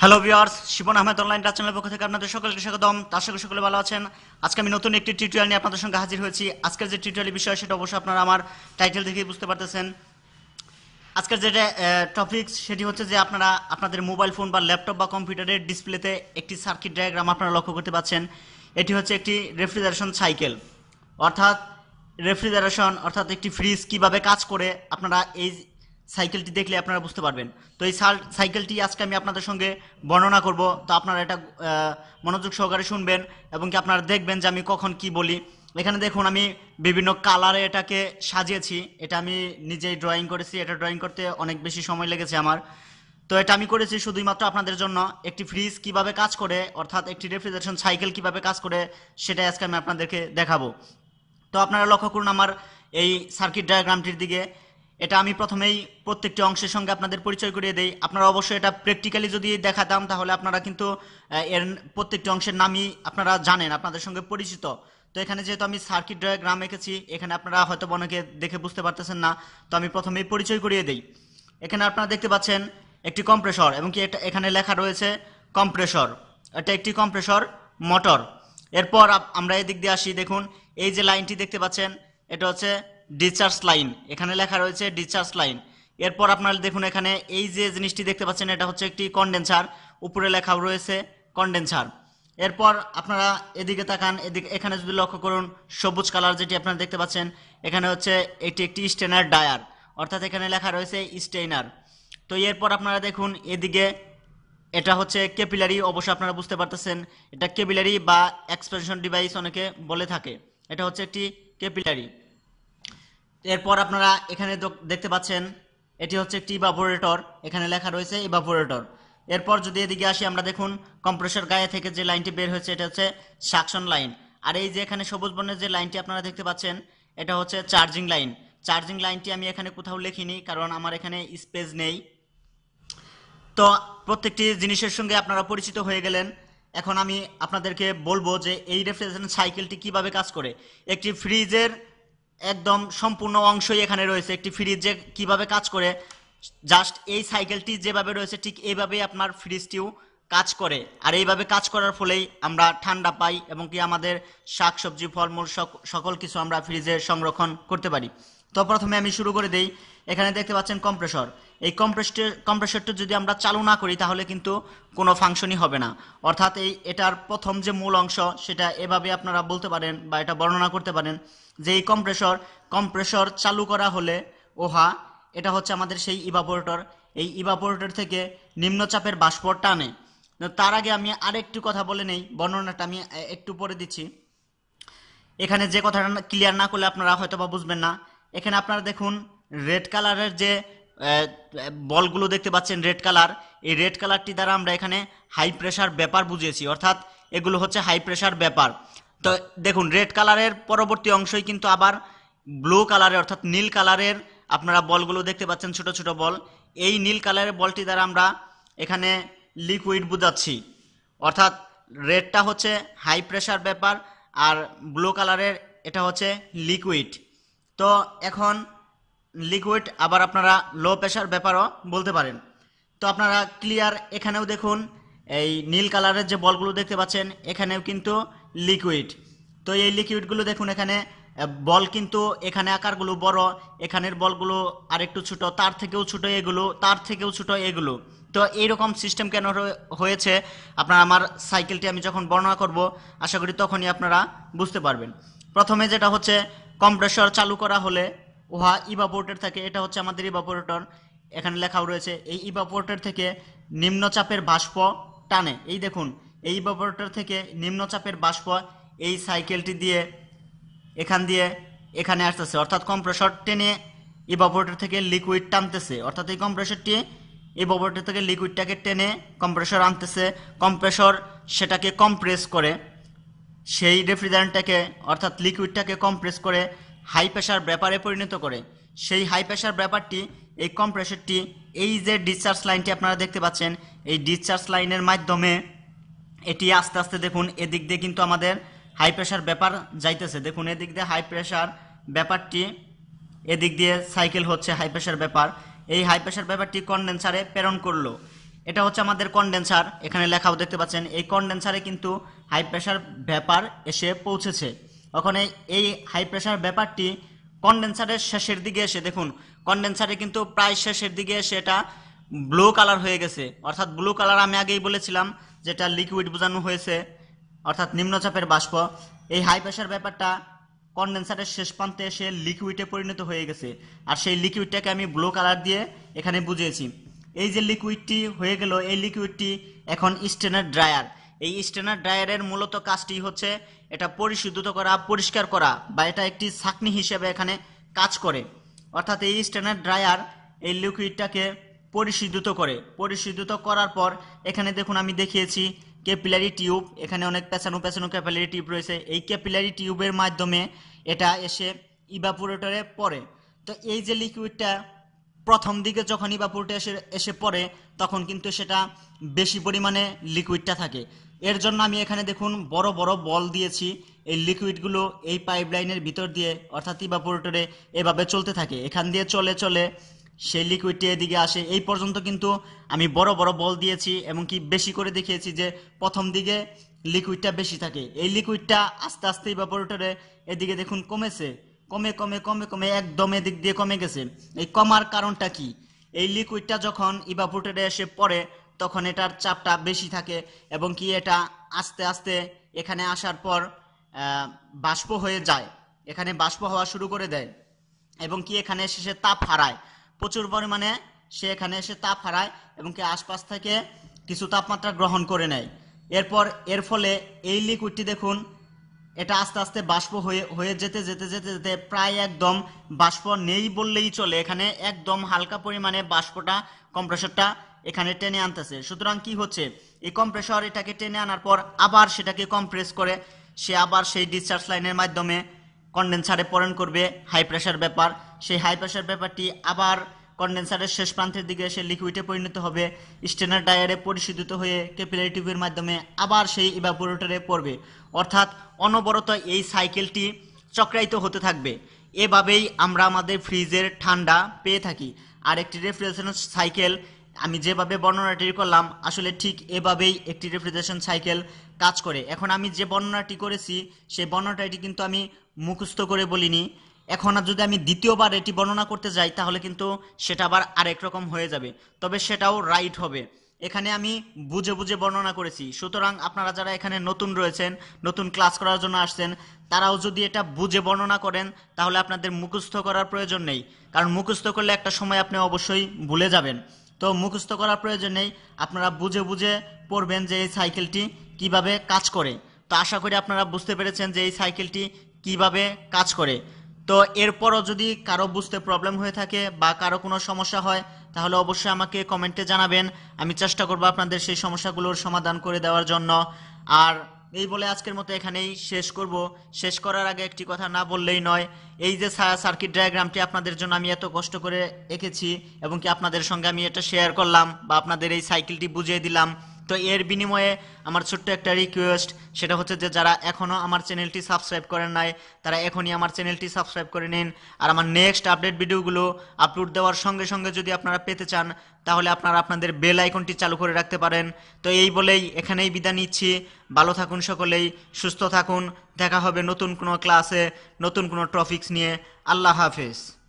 hello viewers Shibon Ahmed online Raj চ্যানেলের পক্ষ থেকে আপনাদের সকলকে স্বাগতম তার সঙ্গে সকলে ভালো আছেন আজকে আমি নতুন একটি টিউটোরিয়াল নিয়ে আপনাদের সঙ্গে হাজির হয়েছি আজকের যে টিউটোরিয়ালের বিষয় সেটা অবশ্যই আপনারা আমার টাইটেল দেখেই বুঝতে পারতেছেন আজকের যেটা টপিক সেটি হচ্ছে যে আপনারা আপনাদের মোবাইল ফোন বা ল্যাপটপ বা কম্পিউটারের ডিসপ্লেতে একটি সার্কিট ডায়াগ্রাম আপনারা লক্ষ্য করতে পাচ্ছেন এটি হচ্ছে একটি রেফ্রিজারেশন সাইকেল অর্থাৎ রেফ্রিজারেশন অর্থাৎ একটি ফ্রিজ কিভাবে কাজ করে আপনারা এই সাইকেলটি দেখলে আপনারা বুঝতে পারবেন তো এই সাইকেলটি আজকে আমি আপনাদের সঙ্গে বর্ণনা করব তো আপনারা এটা মনোযোগ সহকারে শুনবেন এবং কি আপনারা দেখবেন যে আমি কখন কি বলি এখানে দেখুন আমি বিভিন্ন কালারে এটাকে সাজিয়েছি এটা আমি নিজেই ড্রয়িং করেছি এটা ড্রয়িং করতে অনেক বেশি সময় লেগেছে আমার তো এটা আমি করেছি শুধুমাত্র আপনাদের জন্য একটি ফ্রিজ কিভাবে কাজ করে অর্থাৎ একটি রেফ্রিজারেশন সাইকেল কিভাবে কাজ করে সেটা আজকে আমি আপনাদেরকে দেখাবো তো আপনারা লক্ষ্য করুন আমার এই সার্কিট ডায়াগ্রামটির দিকে এটা আমি প্রথমেই প্রত্যেকটি অংশের সঙ্গে আপনাদের পরিচয় করিয়ে দেই আপনারা অবশ্যই এটা প্র্যাকটিক্যালি যদি দেখাতাম তাহলে আপনারা কিন্তু এর প্রত্যেকটি অংশের নামই আপনারা জানেন আপনাদের সঙ্গে পরিচিত তো এখানে যেহেতু আমি সার্কিট ডায়াগ্রাম এঁকেছি এখানে আপনারা হয়তো অনেকে দেখে বুঝতে পারতেছেন না তো আমি প্রথমেই পরিচয় করিয়ে দেই এখানে আপনারা দেখতে পাচ্ছেন একটি কম্প্রেসর এবং কি এটা এখানে লেখা রয়েছে কম্প্রেসর এটা একটি কম্প্রেসর মোটর এরপর আমরা এদিক দিয়ে আসি দেখুন এই যে লাইনটি দেখতে পাচ্ছেন এটা হচ্ছে ডিসচার্জ লাইন এখানে লেখা রয়েছে ডিসচার্জ লাইন এরপর আপনারা দেখুন এখানে এই যে জিনিসটি দেখতে পাচ্ছেন এটা হচ্ছে একটি কন্ডেন্সার উপরে লেখা রয়েছে কন্ডেন্সার এরপর আপনারা এদিকে তাকান এদিকে এখানে যদি লক্ষ্য করুন সবুজ কালার যেটি আপনারা দেখতে পাচ্ছেন এখানে হচ্ছে এটি একটি স্টেনার ডায়ার অর্থাৎ এখানে লেখা রয়েছে স্টেইনার তো এরপর আপনারা দেখুন এদিকে এটা হচ্ছে কেপিলারি অবশ্য আপনারা বুঝতে পারতেছেন এটা কেপিলারি বা এক্সপেনশন ডিভাইস অনেকে বলে থাকে এটা হচ্ছে একটি কেপিলারি এরপর আপনারা এখানে দেখতে পাচ্ছেন এটি হচ্ছে একটি ইভাপোরেটর এখানে লেখা রয়েছে ইভাপোরেটর এরপর যদি এদিকে আসি আমরা দেখুন কম্প্রেসর গায়ে থেকে যে লাইনটি বের হয়েছে এটা হচ্ছে সাকশন লাইন আর এই যে এখানে সবুজ বর্ণের যে লাইনটি আপনারা দেখতে পাচ্ছেন এটা হচ্ছে চার্জিং লাইন চার্জিং লাইনটি আমি এখানে কোথাও লেখিনি কারণ আমার এখানে স্পেস নেই তো প্রত্যেকটি জিনিসের সঙ্গে আপনারা পরিচিত হয়ে গেলেন এখন আমি আপনাদেরকে বলবো যে এই রেফ্রিজারেশন সাইকেলটি কিভাবে কাজ করে একটি ফ্রিজের একদম সম্পূর্ণ অংশই এখানে রয়েছে একটি ফ্রিজ যে কীভাবে কাজ করে জাস্ট এই সাইকেলটি যেভাবে রয়েছে ঠিক এইভাবেই আপনার ফ্রিজটিও কাজ করে আর এইভাবে কাজ করার ফলেই আমরা ঠান্ডা পাই এবং কি আমাদের শাকসবজি ফলমূল সকল কিছু আমরা ফ্রিজে সংরক্ষণ করতে পারি তো প্রথমে আমি শুরু করে দেই এখানে দেখতে পাচ্ছেন কম্প্রেসর এই কম্প্রেসর কম্প্রেসরটা যদি আমরা চালু না করি তাহলে কিন্তু কোনো ফাংশনই হবে না অর্থাৎ এই এটার প্রথম যে মূল অংশ সেটা এভাবে আপনারা বলতে পারেন বা এটা বর্ণনা করতে পারেন যে এই কম্প্রেসর কম্প্রেসর চালু করা হলে ওহা এটা হচ্ছে আমাদের সেই ইভাপোরেটর এই ইভাপোরেটর থেকে নিম্নচাপের বাষ্পর টানে তার আগে আমি আরেকটু কথা বলে নেই বর্ণনাটা আমি একটু পরে দিচ্ছি এখানে যে কথাটা ক্লিয়ার না করলে আপনারা হয়তো বা বুঝবেন না এখানে আপনারা দেখুন রেড কালারের যে বলগুলো দেখতে পাচ্ছেন রেড কালার এই রেড কালারটি দ্বারা আমরা এখানে হাই প্রেশার ব্যাপার বুঝিয়েছি অর্থাৎ এগুলো হচ্ছে হাই প্রেশার ব্যাপার তো দেখুন রেড কালারের পরবর্তী অংশই কিন্তু আবার ব্লু কালারের অর্থাৎ নীল কালারের আপনারা বলগুলো দেখতে পাচ্ছেন ছোট ছোট বল এই নীল কালারের বলটি দ্বারা আমরা এখানে লিকুইড বুঝাচ্ছি অর্থাৎ রেডটা হচ্ছে হাই প্রেশার ব্যাপার আর ব্লু কালারের এটা হচ্ছে লিকুইড তো এখন লিকুইড আবার আপনারা লো প্রেশার ব্যাপারও বলতে পারেন তো আপনারা ক্লিয়ার এখানেও দেখুন এই নীল কালারের যে বলগুলো দেখতে পাচ্ছেন এখানেও কিন্তু লিকুইড তো এই লিকুইডগুলো দেখুন এখানে বল কিন্তু এখানে আকারগুলো বড় এখানের বলগুলো আরেকটু ছোট তার থেকেও ছোট এগুলো তার থেকেও ছোট এগুলো তো এইরকম সিস্টেম কেন হয়েছে আপনার আমার সাইকেলটি আমি যখন বর্ণনা করব আশা করি তখনই আপনারা বুঝতে পারবেন প্রথমে যেটা হচ্ছে কম্প্রেসর চালু করা হলে উহা ইভাপোরেটর থাকে এটা হচ্ছে আমাদের ইভাপোরেটর এখানে লেখাও রয়েছে এই ইভাপোরেটর থেকে নিম্নচাপের বাষ্প টানে এই দেখুন এই ইভাপোরেটর থেকে নিম্নচাপের বাষ্প এই সাইকেলটি দিয়ে এখান দিয়ে এখানে আসতেছে অর্থাৎ কম্প্রেসর টেনে ইভাপোরেটর থেকে লিকুইড টানতেছে অর্থাৎ এই কম্প্রেসরটি ইভাপোরেটর থেকে লিকুইডটাকে টেনে কম্প্রেসর আনতেছে কম্প্রেসর সেটাকে কম্প্রেস করে সেই রেফ্রিজারেন্টটাকে অর্থাৎ লিকুইডটাকে কম্প্রেস করে হাই প্রেশার ব্যাপারে পরিণত করে সেই হাই প্রেশার ব্যাপারটি এই কম্প্রেসারটি এই যে ডিসচার্জ লাইনটি আপনারা দেখতে পাচ্ছেন এই ডিসচার্জ লাইনের মাধ্যমে এটি আস্তে আস্তে দেখুন এদিক দিয়ে কিন্তু আমাদের হাই প্রেশার ব্যাপার যাইতেছে দেখুন এদিক দিয়ে হাই প্রেশার ব্যাপারটি এদিক দিয়ে সাইকেল হচ্ছে হাই প্রেশার ব্যাপার এই হাই প্রেশার ব্যাপারটি কনডেন্সারে প্রেরণ করলো এটা হচ্ছে আমাদের কনডেন্সার এখানে লেখাও দেখতে পাচ্ছেন এই কনডেন্সারে কিন্তু হাই প্রেশার ব্যাপার এসে পৌঁছেছে ওখানে এই হাই প্রেশার ব্যাপারটি কনডেন্সারের শেষের দিকে এসে দেখুন কনডেন্সারে কিন্তু প্রায় শেষের দিকে এসে এটা ব্লু কালার হয়ে গেছে অর্থাৎ ব্লু কালার আমি আগেই বলেছিলাম যেটা লিকুইড বোঝানো হয়েছে অর্থাৎ নিম্নচাপের বাষ্প এই হাই প্রেশার ব্যাপারটা কনডেন্সারের শেষ প্রান্তে এসে লিকুইডে পরিণত হয়ে গেছে আর সেই লিকুইডটাকে আমি ব্লু কালার দিয়ে এখানে বুঝিয়েছি এই যে লিকুইডটি হয়ে গেল এই লিকুইডটি এখন স্টেনার ড্রায়ার এই স্টেনার ড্রায়ারের মূলত কাজটি হচ্ছে এটা পরিশুদ্ধ করা পরিষ্কার করা বা এটা একটি ছাকনি হিসেবে এখানে কাজ করে অর্থাৎ এই স্টেনার ড্রায়ার এই লিকুইডটাকে পরিশুদ্ধ করে পরিশুদ্ধ করার পর এখানে দেখুন আমি দেখিয়েছি ক্যাপিলারি টিউব এখানে অনেক পেছানো পেছানো ক্যাপিলারি টিউব রয়েছে এই ক্যাপিলারি টিউবের মাধ্যমে এটা এসে ইভাপোরেটরে পড়ে তো এই যে লিকুইডটা প্রথম দিকে যখন ইভাপোরেটে এসে এসে পড়ে তখন কিন্তু সেটা বেশি পরিমাণে লিকুইডটা থাকে এর জন্য আমি এখানে দেখুন বড় বড় বল দিয়েছি এই লিকুইডগুলো এই পাইপলাইনের ভিতর দিয়ে অর্থাৎ ইভাপোরেটরে এভাবে চলতে থাকে এখান দিয়ে চলে চলে সেই লিকুইডটি এদিকে আসে এই পর্যন্ত কিন্তু আমি বড় বড় বল দিয়েছি এবং কি বেশি করে দেখিয়েছি যে প্রথম দিকে লিকুইডটা বেশি থাকে এই লিকুইডটা আস্তে আস্তে ইভাপোরেটরে এদিকে দেখুন কমেছে কমে কমে কমে কমে একদম এদিক দিয়ে কমে গেছে এই কমার কারণটা কি এই লিকুইডটা যখন ইভাপোরেটরে এসে পড়ে তখন এটার চাপটা বেশি থাকে এবং কি এটা আস্তে আস্তে এখানে আসার পর বাষ্প হয়ে যায় এখানে বাষ্প হওয়া শুরু করে দেয় এবং কি এখানে এসে সে তাপ হারায় প্রচুর পরিমাণে সে এখানে এসে তাপ হারায় এবং কি আশপাশ থেকে কিছু তাপমাত্রা গ্রহণ করে নেয় এরপর এর ফলে এই লিকুইডটি দেখুন এটা আস্তে আস্তে বাষ্প হয়ে হয়ে যেতে যেতে যেতে যেতে প্রায় একদম বাষ্প নেই বললেই চলে এখানে একদম হালকা পরিমাণে বাষ্পটা কম্প্রেসরটা এখানে টেনে আনতেছে সুতরাং কি হচ্ছে এই কম্প্রেসর এটাকে টেনে আনার পর আবার সেটাকে কম্প্রেস করে সে আবার সেই ডিসচার্জ লাইনের মাধ্যমে কন্ডেন্সারে পরেন করবে হাই প্রেশার ব্যাপার সেই হাই প্রেশার ব্যাপারটি আবার কন্ডেন্সারের শেষ প্রান্তের দিকে এসে লিকুইডে পরিণত হবে স্টেনার ডায়ারে পরিশোধিত হয়ে ক্যাপিলারি টিউবের মাধ্যমে আবার সেই ইভাপোরেটরে পড়বে অর্থাৎ অনবরত এই সাইকেলটি চক্রায়িত হতে থাকবে এভাবেই আমরা আমাদের ফ্রিজের ঠান্ডা পেয়ে থাকি আর একটি রেফ্রিজারেশন সাইকেল আমি যেভাবে বর্ণনাটি করলাম আসলে ঠিক এভাবেই একটি রেফ্রিজারেশন সাইকেল কাজ করে এখন আমি যে বর্ণনাটি করেছি সেই বর্ণনাটি কিন্তু আমি মুখস্থ করে বলিনি এখন যদি আমি দ্বিতীয়বার এটি বর্ণনা করতে যাই তাহলে কিন্তু সেটা আবার আরেক রকম হয়ে যাবে তবে সেটাও রাইট হবে এখানে আমি বুঝে বুঝে বর্ণনা করেছি সুতরাং আপনারা যারা এখানে নতুন রয়েছেন নতুন ক্লাস করার জন্য আসছেন তারাও যদি এটা বুঝে বর্ণনা করেন তাহলে আপনাদের মুখস্থ করার প্রয়োজন নেই কারণ মুখস্থ করলে একটা সময় আপনি অবশ্যই ভুলে যাবেন তো মুখস্থ করার প্রয়োজন নেই আপনারা বুঝে বুঝে পড়বেন যে এই সাইকেলটি কিভাবে কাজ করে তো আশা করি আপনারা বুঝতে পেরেছেন যে এই সাইকেলটি কিভাবে কাজ করে তো এরপরও যদি কারো বুঝতে প্রবলেম হয়ে থাকে বা কারো কোনো সমস্যা হয় তাহলে অবশ্যই আমাকে কমেন্টে জানাবেন আমি চেষ্টা করব আপনাদের সেই সমস্যাগুলোর সমাধান করে দেওয়ার জন্য আর এই বলে আজকের মতো এখানেই শেষ করব শেষ করার আগে একটি কথা না বললেই নয় এই যে সার্কিট ডায়াগ্রামটি আপনাদের জন্য আমি এত কষ্ট করে এঁকেছি এবং কি আপনাদের সঙ্গে আমি এটা শেয়ার করলাম বা আপনাদের এই সাইকেলটি বুঝিয়ে দিলাম তো এর বিনিময়ে আমার ছোট্ট একটা রিকোয়েস্ট সেটা হচ্ছে যে যারা এখনও আমার চ্যানেলটি সাবস্ক্রাইব করেন নাই তারা এখনই আমার চ্যানেলটি সাবস্ক্রাইব করে নিন আর আমার নেক্সট আপডেট ভিডিওগুলো আপলোড দেওয়ার সঙ্গে সঙ্গে যদি আপনারা পেতে চান তাহলে আপনারা আপনাদের বেল আইকনটি চালু করে রাখতে পারেন তো এই বলেই এখানেই বিদায় নিচ্ছি ভালো থাকুন সকলেই সুস্থ থাকুন দেখা হবে নতুন কোনো ক্লাসে নতুন কোনো টপিক্স নিয়ে আল্লাহ হাফেজ